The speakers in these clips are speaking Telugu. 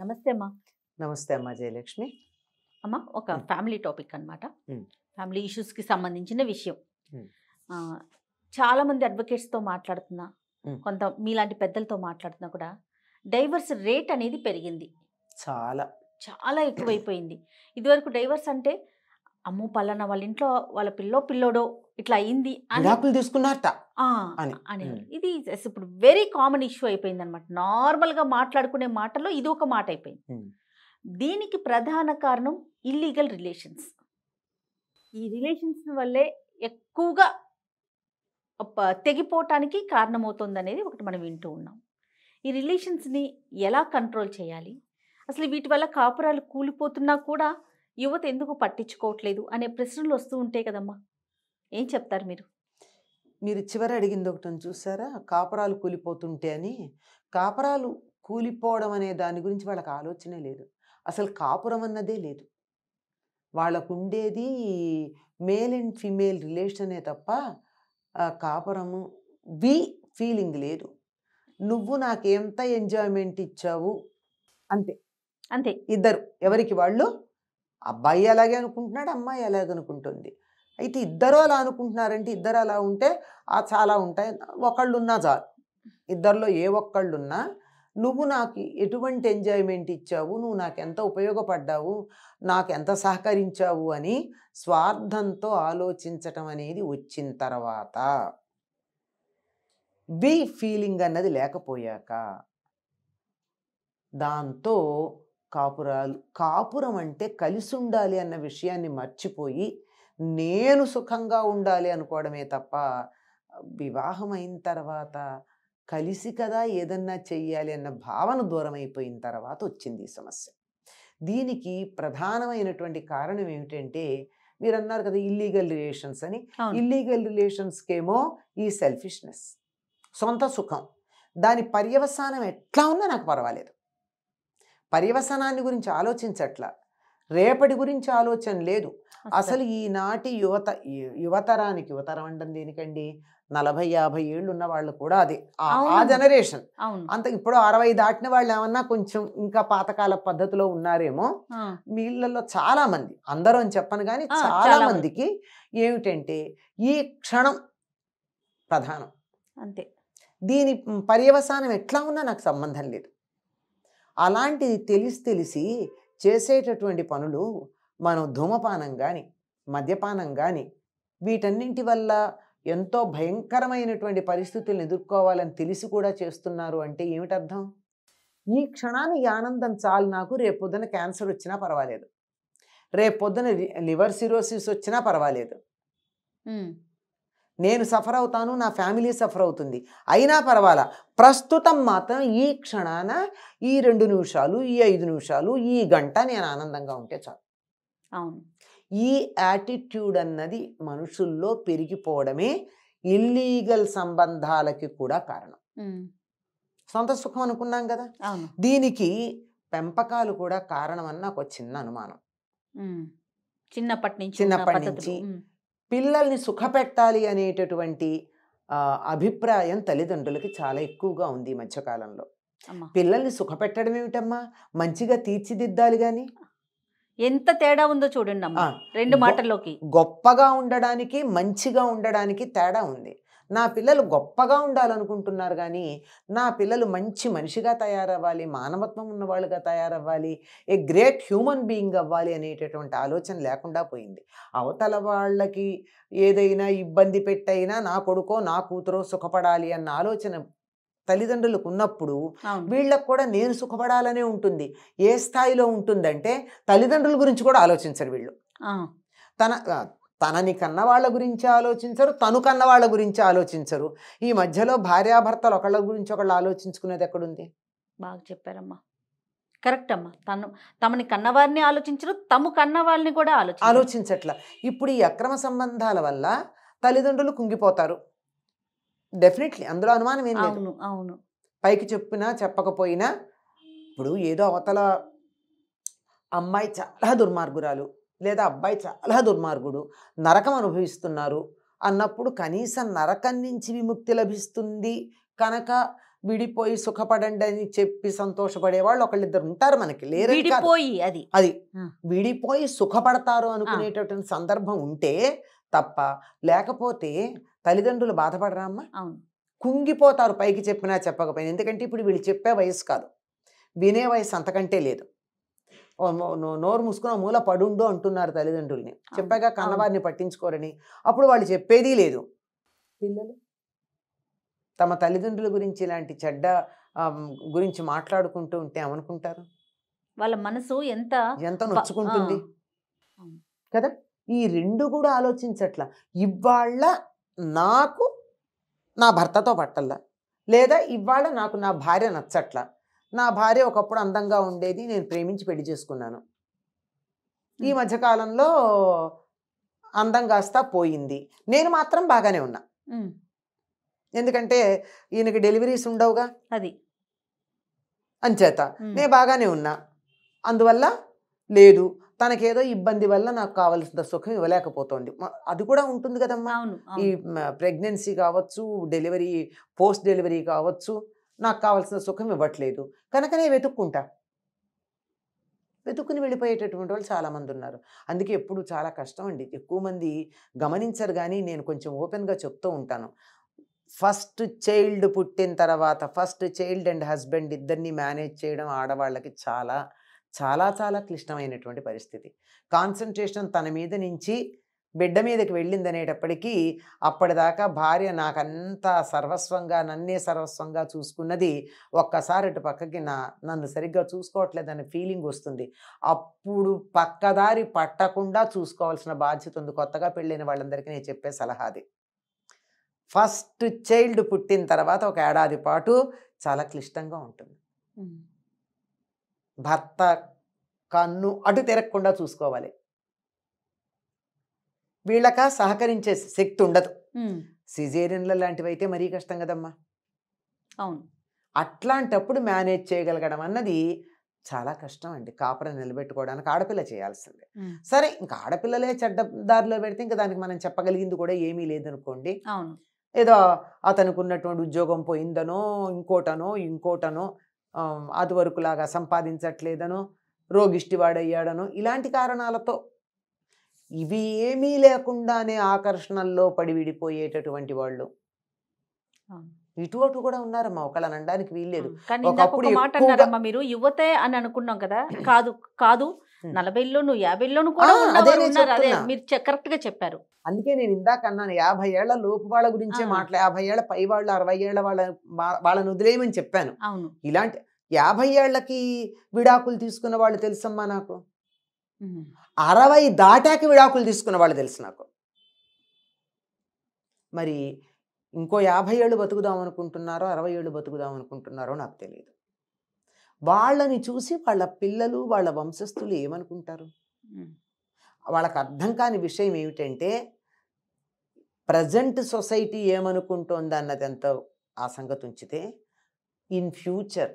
నమస్తే అమ్మా నమస్తే అమ్మా జయలక్ష్మి అమ్మ ఒక ఫ్యామిలీ టాపిక్ అనమాట ఫ్యామిలీ ఇష్యూస్కి సంబంధించిన విషయం చాలామంది అడ్వకేట్స్తో మాట్లాడుతున్నా కొంత మీలాంటి పెద్దలతో మాట్లాడుతున్నా కూడా డైవర్స్ రేట్ అనేది పెరిగింది చాలా చాలా ఎక్కువైపోయింది ఇదివరకు డైవర్స్ అంటే అమ్ము పల్లన వాళ్ళ ఇంట్లో వాళ్ళ పిల్లో పిల్లోడో ఇట్లా అయింది అని తీసుకున్నారట అని ఇది ఇప్పుడు వెరీ కామన్ ఇష్యూ అయిపోయింది అనమాట నార్మల్గా మాట్లాడుకునే మాటలో ఇది ఒక మాట అయిపోయింది దీనికి ప్రధాన కారణం ఇల్లీగల్ రిలేషన్స్ ఈ రిలేషన్స్ వల్లే ఎక్కువగా తెగిపోవటానికి కారణమవుతుంది అనేది ఒకటి మనం వింటూ ఉన్నాం ఈ రిలేషన్స్ని ఎలా కంట్రోల్ చేయాలి అసలు వీటి వల్ల కాపురాలు కూలిపోతున్నా కూడా యువత ఎందుకు పట్టించుకోవట్లేదు అనే ప్రశ్నలు వస్తూ ఉంటాయి కదమ్మా ఏం చెప్తారు మీరు మీరు చివరి అడిగింది ఒకటి చూసారా కాపరాలు కూలిపోతుంటే అని కాపరాలు కూలిపోవడం అనే దాని గురించి వాళ్ళకి ఆలోచనే లేదు అసలు కాపురం అన్నదే లేదు వాళ్ళకు ఉండేది మేల్ అండ్ ఫీమేల్ రిలేషనే తప్ప కాపురము వి ఫీలింగ్ లేదు నువ్వు నాకు ఎంత ఎంజాయ్మెంట్ ఇచ్చావు అంతే అంతే ఇద్దరు ఎవరికి వాళ్ళు అబ్బాయి అలాగే అనుకుంటున్నాడు అమ్మాయి ఎలాగ అనుకుంటుంది అయితే ఇద్దరు అలా అనుకుంటున్నారంటే ఇద్దరు అలా ఉంటే ఆ చాలా ఉంటాయి ఒకళ్ళు ఉన్నా చాలు ఇద్దరిలో ఏ ఒక్కళ్ళు ఉన్నా నువ్వు నాకు ఎటువంటి ఎంజాయ్మెంట్ ఇచ్చావు నువ్వు నాకు ఎంత ఉపయోగపడ్డావు నాకు ఎంత సహకరించావు అని స్వార్థంతో ఆలోచించటం అనేది వచ్చిన తర్వాత బీ ఫీలింగ్ అన్నది లేకపోయాక దాంతో కాపురాలు కాపురం అంటే కలిసి ఉండాలి అన్న విషయాన్ని మర్చిపోయి నేను సుఖంగా ఉండాలి అనుకోవడమే తప్ప వివాహం అయిన తర్వాత కలిసి కదా ఏదన్నా చెయ్యాలి అన్న భావన దూరం అయిపోయిన తర్వాత వచ్చింది ఈ సమస్య దీనికి ప్రధానమైనటువంటి కారణం ఏమిటంటే మీరు అన్నారు కదా ఇల్లీగల్ రిలేషన్స్ అని ఇల్లీగల్ రిలేషన్స్కేమో ఈ సెల్ఫిష్నెస్ సొంత సుఖం దాని పర్యవసానం ఎట్లా ఉన్నా నాకు పర్వాలేదు పర్యవసనాన్ని గురించి ఆలోచించట్ల రేపటి గురించి ఆలోచన లేదు అసలు ఈనాటి యువత యువతరానికి యువతరం అంటే దేనికండి నలభై యాభై ఏళ్ళు ఉన్న వాళ్ళు కూడా అది ఆ జనరేషన్ అంత ఇప్పుడు అరవై దాటిన వాళ్ళు ఏమన్నా కొంచెం ఇంకా పాతకాల పద్ధతిలో ఉన్నారేమో వీళ్ళల్లో చాలా మంది అందరూ అని చెప్పను కానీ చాలా మందికి ఏమిటంటే ఈ క్షణం ప్రధానం అంతే దీని పర్యవసానం ఎట్లా ఉన్నా నాకు సంబంధం లేదు అలాంటిది తెలిసి తెలిసి చేసేటటువంటి పనులు మనం ధూమపానం కానీ మద్యపానం కానీ వీటన్నింటి వల్ల ఎంతో భయంకరమైనటువంటి పరిస్థితులను ఎదుర్కోవాలని తెలిసి కూడా చేస్తున్నారు అంటే ఏమిటర్థం ఈ క్షణానికి ఆనందం చాలు నాకు రేపు పొద్దున క్యాన్సర్ వచ్చినా పర్వాలేదు రేపు పొద్దున లివర్ సిరోసిస్ వచ్చినా పర్వాలేదు నేను సఫర్ అవుతాను నా ఫ్యామిలీ సఫర్ అవుతుంది అయినా పర్వాలా ప్రస్తుతం మాత్రం ఈ క్షణాన ఈ రెండు నిమిషాలు ఈ ఐదు నిమిషాలు ఈ గంట నేను ఆనందంగా ఉంటే చాలు అవును ఈ యాటిట్యూడ్ అన్నది మనుషుల్లో పెరిగిపోవడమే ఇల్లీగల్ సంబంధాలకి కూడా కారణం సొంత సుఖం అనుకున్నాం కదా దీనికి పెంపకాలు కూడా కారణం అన్న నాకు చిన్న అనుమానం చిన్నప్పటి నుంచి చిన్నప్పటి నుంచి పిల్లల్ని సుఖపెట్టాలి అనేటటువంటి అభిప్రాయం తల్లిదండ్రులకి చాలా ఎక్కువగా ఉంది ఈ మధ్యకాలంలో పిల్లల్ని సుఖపెట్టడం ఏమిటమ్మా మంచిగా తీర్చిదిద్దాలి కానీ ఎంత తేడా ఉందో చూడండి అమ్మా రెండు మాటల్లోకి గొప్పగా ఉండడానికి మంచిగా ఉండడానికి తేడా ఉంది నా పిల్లలు గొప్పగా ఉండాలనుకుంటున్నారు కానీ నా పిల్లలు మంచి మనిషిగా తయారవ్వాలి మానవత్వం ఉన్నవాళ్ళుగా తయారవ్వాలి ఏ గ్రేట్ హ్యూమన్ బీయింగ్ అవ్వాలి అనేటటువంటి ఆలోచన లేకుండా పోయింది అవతల వాళ్ళకి ఏదైనా ఇబ్బంది పెట్టైనా నా కొడుకో నా కూతురో సుఖపడాలి అన్న ఆలోచన తల్లిదండ్రులకు ఉన్నప్పుడు వీళ్ళకు కూడా నేను సుఖపడాలనే ఉంటుంది ఏ స్థాయిలో ఉంటుందంటే తల్లిదండ్రుల గురించి కూడా ఆలోచించరు వీళ్ళు తన తనని కన్న వాళ్ళ గురించి ఆలోచించరు తను కన్న వాళ్ళ గురించి ఆలోచించరు ఈ మధ్యలో భార్యాభర్తలు ఒకళ్ళ గురించి ఒకళ్ళు ఆలోచించుకునేది ఎక్కడుంది బాగా చెప్పారమ్మా కరెక్ట్ అమ్మా తను తమని కన్నవారిని ఆలోచించరు తము కన్న వాళ్ళని కూడా ఆలోచ ఆలోచించట్ల ఇప్పుడు ఈ అక్రమ సంబంధాల వల్ల తల్లిదండ్రులు కుంగిపోతారు డెఫినెట్లీ అందులో అనుమానం ఏం లేదు అవును అవును పైకి చెప్పినా చెప్పకపోయినా ఇప్పుడు ఏదో అవతల అమ్మాయి చాలా దుర్మార్గురాలు లేదా అబ్బాయి చాలా దుర్మార్గుడు నరకం అనుభవిస్తున్నారు అన్నప్పుడు కనీసం నరకం నుంచి విముక్తి లభిస్తుంది కనుక విడిపోయి సుఖపడండి అని చెప్పి వాళ్ళు ఒకళ్ళిద్దరు ఉంటారు మనకి లేరు విడిపోయి అది అది విడిపోయి సుఖపడతారు అనుకునేటటువంటి సందర్భం ఉంటే తప్ప లేకపోతే తల్లిదండ్రులు బాధపడరామ్మా కుంగిపోతారు పైకి చెప్పినా చెప్పకపోయినా ఎందుకంటే ఇప్పుడు వీళ్ళు చెప్పే వయసు కాదు వినే వయసు అంతకంటే లేదు నోరు మూసుకున్న మూల పడుండు అంటున్నారు తల్లిదండ్రుల్ని చెప్పాక కన్నవారిని పట్టించుకోరని అప్పుడు వాళ్ళు చెప్పేది లేదు పిల్లలు తమ తల్లిదండ్రుల గురించి ఇలాంటి చెడ్డ గురించి మాట్లాడుకుంటూ ఉంటే ఏమనుకుంటారు వాళ్ళ మనసు ఎంత ఎంత నొచ్చుకుంటుంది కదా ఈ రెండు కూడా ఆలోచించట్ల ఇవాళ నాకు నా భర్తతో పట్టల్లా లేదా ఇవాళ నాకు నా భార్య నచ్చట్లా నా భార్య ఒకప్పుడు అందంగా ఉండేది నేను ప్రేమించి పెళ్లి చేసుకున్నాను ఈ మధ్యకాలంలో అందం కాస్త పోయింది నేను మాత్రం బాగానే ఉన్నా ఎందుకంటే ఈయనకి డెలివరీస్ ఉండవుగా అది అంచేత నేను బాగానే ఉన్నా అందువల్ల లేదు తనకేదో ఇబ్బంది వల్ల నాకు కావాల్సిన సుఖం ఇవ్వలేకపోతుంది అది కూడా ఉంటుంది కదమ్మా ఈ ప్రెగ్నెన్సీ కావచ్చు డెలివరీ పోస్ట్ డెలివరీ కావచ్చు నాకు కావాల్సిన సుఖం ఇవ్వట్లేదు కనుకనే వెతుక్కుంటా వెతుక్కుని వెళ్ళిపోయేటటువంటి వాళ్ళు చాలామంది ఉన్నారు అందుకే ఎప్పుడు చాలా కష్టం అండి ఎక్కువ మంది గమనించరు కానీ నేను కొంచెం ఓపెన్గా చెప్తూ ఉంటాను ఫస్ట్ చైల్డ్ పుట్టిన తర్వాత ఫస్ట్ చైల్డ్ అండ్ హస్బెండ్ ఇద్దరిని మేనేజ్ చేయడం ఆడవాళ్ళకి చాలా చాలా చాలా క్లిష్టమైనటువంటి పరిస్థితి కాన్సన్ట్రేషన్ తన మీద నుంచి బిడ్డ మీదకి వెళ్ళిందనేటప్పటికీ అప్పటిదాకా భార్య నాకంతా సర్వస్వంగా నన్నే సర్వస్వంగా చూసుకున్నది ఒక్కసారి అటు పక్కకి నా నన్ను సరిగ్గా చూసుకోవట్లేదనే ఫీలింగ్ వస్తుంది అప్పుడు పక్కదారి పట్టకుండా చూసుకోవాల్సిన బాధ్యత ఉంది కొత్తగా పెళ్ళైన వాళ్ళందరికీ నేను చెప్పే సలహాది ఫస్ట్ చైల్డ్ పుట్టిన తర్వాత ఒక ఏడాది పాటు చాలా క్లిష్టంగా ఉంటుంది భర్త కన్ను అటు తిరగకుండా చూసుకోవాలి వీళ్ళక సహకరించే శక్తి ఉండదు సిజేరియన్ల లాంటివి అయితే మరీ కష్టం కదమ్మా అవును అట్లాంటప్పుడు మేనేజ్ చేయగలగడం అన్నది చాలా కష్టం అండి కాపురం నిలబెట్టుకోవడానికి ఆడపిల్ల చేయాల్సిందే సరే ఇంకా ఆడపిల్లలే చెడ్డ దారిలో పెడితే ఇంకా దానికి మనం చెప్పగలిగింది కూడా ఏమీ లేదనుకోండి అవును ఏదో అతనికి ఉన్నటువంటి ఉద్యోగం పోయిందనో ఇంకోటనో ఇంకోటనో అది వరకులాగా సంపాదించట్లేదనో రోగిష్టివాడయ్యాడనో ఇలాంటి కారణాలతో ఇవి ఏమీ లేకుండానే ఆకర్షణల్లో పడి విడిపోయేటటువంటి వాళ్ళు ఇటు అటు కూడా ఉన్నారమ్మా ఒకళ్ళు అనడానికి వీల్లేదు మాట అన్నారమ్మా మీరు యువతే అని అనుకున్నాం కదా కాదు కాదు నలభైలోను యాభైలోను కూడా అదే మీరు కరెక్ట్ గా చెప్పారు అందుకే నేను ఇందాక అన్నాను యాభై ఏళ్ల లోపు వాళ్ళ గురించే మాట్లా యాభై ఏళ్ల పై వాళ్ళు అరవై ఏళ్ల వాళ్ళ వాళ్ళని వదిలేయమని చెప్పాను ఇలాంటి యాభై ఏళ్లకి విడాకులు తీసుకున్న వాళ్ళు తెలుసమ్మా నాకు అరవై దాటాక విడాకులు తీసుకున్న వాళ్ళు తెలుసు నాకు మరి ఇంకో యాభై ఏళ్ళు బతుకుదాం అనుకుంటున్నారో అరవై ఏళ్ళు బతుకుదాం అనుకుంటున్నారో నాకు తెలియదు వాళ్ళని చూసి వాళ్ళ పిల్లలు వాళ్ళ వంశస్థులు ఏమనుకుంటారు వాళ్ళకు అర్థం కాని విషయం ఏమిటంటే ప్రజెంట్ సొసైటీ ఏమనుకుంటోందన్నది ఎంత ఆ సంగతి ఉంచితే in future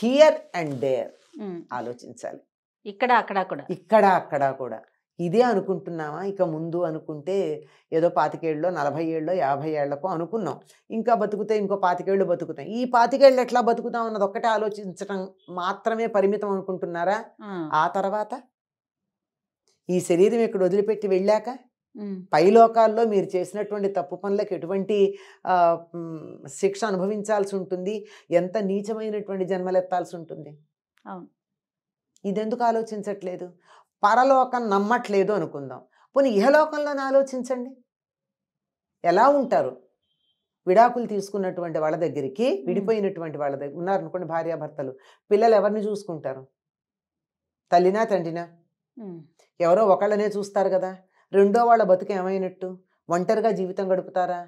here and there ఆలోచించాలి ఇక్కడ అక్కడ కూడా ఇక్కడ అక్కడ కూడా ఇదే అనుకుంటున్నామా ఇక ముందు అనుకుంటే ఏదో పాతికేళ్ళలో నలభై ఏళ్ళలో యాభై ఏళ్లకో అనుకున్నాం ఇంకా బతుకుతే ఇంకో పాతికేళ్ళు బతుకుతాం ఈ పాతికేళ్ళు ఎట్లా బతుకుతాం అన్నది ఒక్కటే ఆలోచించడం మాత్రమే పరిమితం అనుకుంటున్నారా ఆ తర్వాత ఈ శరీరం ఇక్కడ వదిలిపెట్టి వెళ్ళాక పైలోకాల్లో మీరు చేసినటువంటి తప్పు పనులకు ఎటువంటి శిక్ష అనుభవించాల్సి ఉంటుంది ఎంత నీచమైనటువంటి జన్మలెత్తాల్సి ఉంటుంది అవును ఇదెందుకు ఆలోచించట్లేదు పరలోకం నమ్మట్లేదు అనుకుందాం పోనీ ఇహలోకంలోనే ఆలోచించండి ఎలా ఉంటారు విడాకులు తీసుకున్నటువంటి వాళ్ళ దగ్గరికి విడిపోయినటువంటి వాళ్ళ దగ్గర ఉన్నారనుకోండి భార్యాభర్తలు పిల్లలు ఎవరిని చూసుకుంటారు తల్లినా తండ్రినా ఎవరో ఒకళ్ళనే చూస్తారు కదా రెండో వాళ్ళ బతుకు ఏమైనట్టు ఒంటరిగా జీవితం గడుపుతారా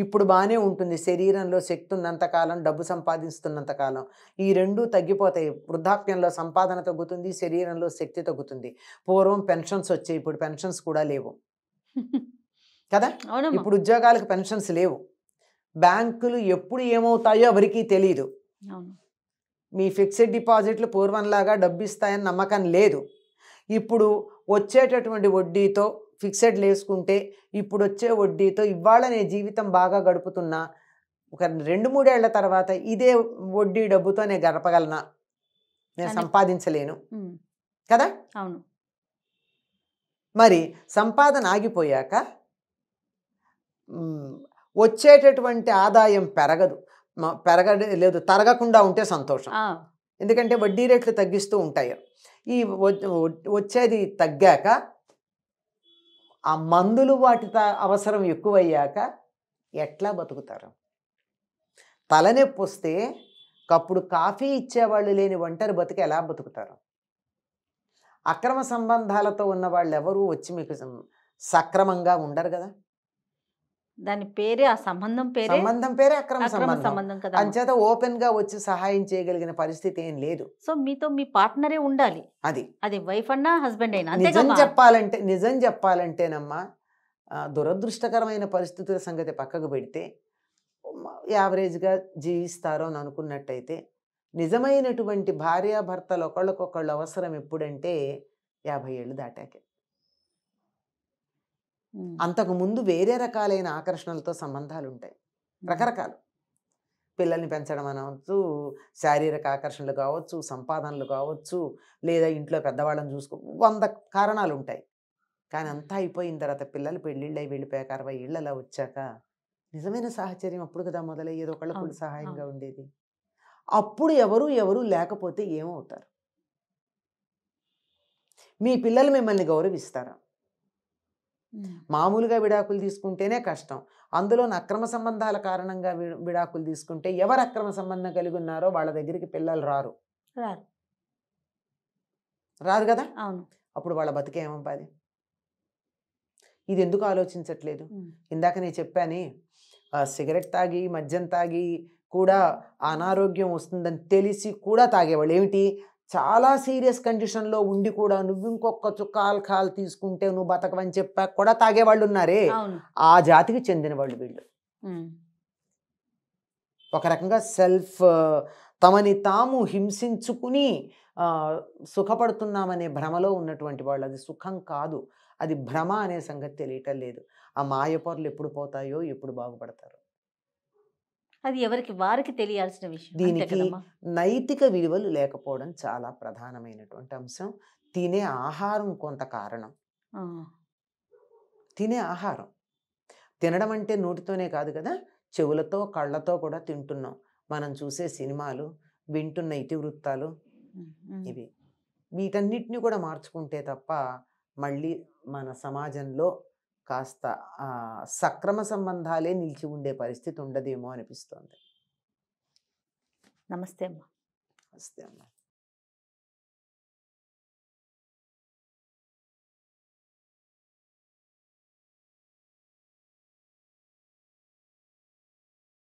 ఇప్పుడు బాగానే ఉంటుంది శరీరంలో శక్తి ఉన్నంతకాలం డబ్బు సంపాదిస్తున్నంతకాలం ఈ రెండూ తగ్గిపోతాయి వృద్ధాప్యంలో సంపాదన తగ్గుతుంది శరీరంలో శక్తి తగ్గుతుంది పూర్వం పెన్షన్స్ వచ్చాయి ఇప్పుడు పెన్షన్స్ కూడా లేవు కదా ఇప్పుడు ఉద్యోగాలకు పెన్షన్స్ లేవు బ్యాంకులు ఎప్పుడు ఏమవుతాయో ఎవరికి తెలియదు మీ ఫిక్స్డ్ డిపాజిట్లు పూర్వంలాగా డబ్బు ఇస్తాయని నమ్మకం లేదు ఇప్పుడు వచ్చేటటువంటి వడ్డీతో ఫిక్సెడ్ లేసుకుంటే ఇప్పుడు వచ్చే వడ్డీతో ఇవాళ నేను జీవితం బాగా గడుపుతున్నా ఒక రెండు మూడేళ్ల తర్వాత ఇదే వడ్డీ డబ్బుతో నేను గడపగలనా నేను సంపాదించలేను కదా అవును మరి సంపాదన ఆగిపోయాక వచ్చేటటువంటి ఆదాయం పెరగదు పెరగ లేదు తరగకుండా ఉంటే సంతోషం ఎందుకంటే వడ్డీ రేట్లు తగ్గిస్తూ ఉంటాయి ఈ వచ్చేది తగ్గాక ఆ మందులు వాటి అవసరం ఎక్కువయ్యాక ఎట్లా బతుకుతారు తలనొప్పి వస్తే అప్పుడు కాఫీ ఇచ్చేవాళ్ళు లేని ఒంటరి బతికి ఎలా బతుకుతారు అక్రమ సంబంధాలతో ఉన్న వాళ్ళు ఎవరూ వచ్చి మీకు సక్రమంగా ఉండరు కదా దాని పేరే ఆ సంబంధం పేరే సంబంధం పేరే అక్రమ సంబంధం కదా అంచేత ఓపెన్ గా వచ్చి సహాయం చేయగలిగిన పరిస్థితి ఏం లేదు సో మీతో మీ పార్ట్నరే ఉండాలి అది అది వైఫ్ అన్నా హస్బెండ్ అయినా నిజం చెప్పాలంటే నిజం చెప్పాలంటేనమ్మా దురదృష్టకరమైన పరిస్థితుల సంగతి పక్కకు పెడితే యావరేజ్గా జీవిస్తారో అని అనుకున్నట్టయితే నిజమైనటువంటి భార్యాభర్తలు ఒకళ్ళకొకళ్ళు అవసరం ఎప్పుడంటే యాభై ఏళ్ళు దాటాకే అంతకుముందు వేరే రకాలైన ఆకర్షణలతో సంబంధాలు ఉంటాయి రకరకాలు పిల్లల్ని పెంచడం అనవచ్చు శారీరక ఆకర్షణలు కావచ్చు సంపాదనలు కావచ్చు లేదా ఇంట్లో పెద్దవాళ్ళని చూసుకో వంద కారణాలు ఉంటాయి కానీ అంతా అయిపోయిన తర్వాత పిల్లలు పెళ్ళిళ్ళై వెళ్ళిపోయాక అరవై ఇళ్ళలా వచ్చాక నిజమైన సాహచర్యం అప్పుడు కదా మొదలయ్యేది ఒకళ్ళకొకళ్ళు సహాయంగా ఉండేది అప్పుడు ఎవరు ఎవరు లేకపోతే ఏమవుతారు మీ పిల్లలు మిమ్మల్ని గౌరవిస్తారా మామూలుగా విడాకులు తీసుకుంటేనే కష్టం అందులో అక్రమ సంబంధాల కారణంగా విడాకులు తీసుకుంటే ఎవరు అక్రమ సంబంధం కలిగి ఉన్నారో వాళ్ళ దగ్గరికి పిల్లలు రారు రారు రాదు కదా అవును అప్పుడు వాళ్ళ బతికేమవ్వాలి ఇది ఎందుకు ఆలోచించట్లేదు ఇందాక నేను చెప్పాను సిగరెట్ తాగి మద్యం తాగి కూడా అనారోగ్యం వస్తుందని తెలిసి కూడా తాగేవాళ్ళు ఏమిటి చాలా సీరియస్ కండిషన్లో ఉండి కూడా నువ్వు ఇంకొక చుక్క ఆల్కహాల్ తీసుకుంటే నువ్వు బతకవని చెప్పా కూడా తాగేవాళ్ళు ఉన్నారే ఆ జాతికి చెందిన వాళ్ళు వీళ్ళు ఒక రకంగా సెల్ఫ్ తమని తాము హింసించుకుని సుఖపడుతున్నామనే భ్రమలో ఉన్నటువంటి వాళ్ళు అది సుఖం కాదు అది భ్రమ అనే సంగతి తెలియటం లేదు ఆ మాయ పొరలు ఎప్పుడు పోతాయో ఎప్పుడు బాగుపడతారు అది ఎవరికి వారికి తెలియాల్సిన విషయం దీనికి నైతిక విలువలు లేకపోవడం చాలా ప్రధానమైనటువంటి అంశం తినే ఆహారం కొంత కారణం తినే ఆహారం తినడం అంటే నోటితోనే కాదు కదా చెవులతో కళ్ళతో కూడా తింటున్నాం మనం చూసే సినిమాలు వింటున్న ఇతివృత్తాలు ఇవి వీటన్నిటిని కూడా మార్చుకుంటే తప్ప మళ్ళీ మన సమాజంలో కాస్త సక్రమ సంబంధాలే నిలిచి ఉండే పరిస్థితి ఉండదేమో అనిపిస్తోంది నమస్తే అమ్మా నమస్తే అమ్మా